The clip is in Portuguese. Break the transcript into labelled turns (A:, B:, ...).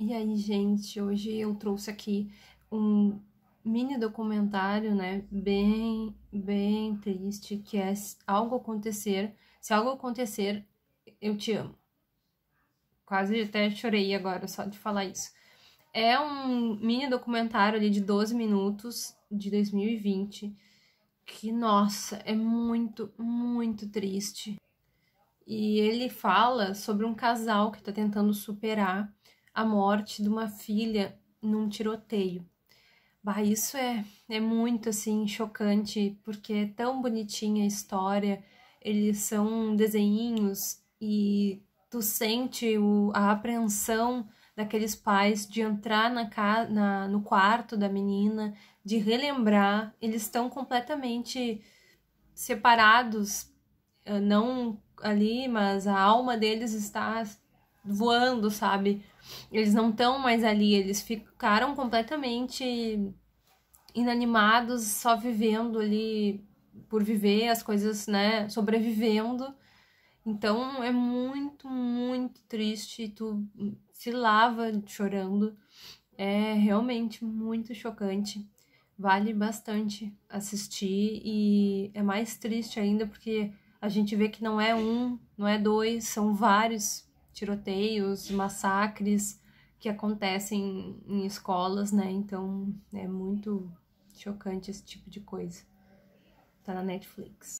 A: E aí, gente, hoje eu trouxe aqui um mini documentário, né, bem, bem triste, que é algo acontecer, se algo acontecer, eu te amo. Quase até chorei agora só de falar isso. É um mini documentário ali de 12 minutos de 2020, que nossa, é muito, muito triste. E ele fala sobre um casal que tá tentando superar a morte de uma filha num tiroteio. Bah, isso é, é muito assim chocante, porque é tão bonitinha a história, eles são desenhinhos e tu sente o, a apreensão daqueles pais de entrar na, na, no quarto da menina, de relembrar, eles estão completamente separados, eh, não ali, mas a alma deles está voando, sabe? Eles não estão mais ali, eles ficaram completamente inanimados, só vivendo ali por viver as coisas, né, sobrevivendo. Então é muito, muito triste, tu se lava chorando. É realmente muito chocante. Vale bastante assistir e é mais triste ainda porque a gente vê que não é um, não é dois, são vários tiroteios, massacres que acontecem em escolas, né? Então é muito chocante esse tipo de coisa. Tá na Netflix.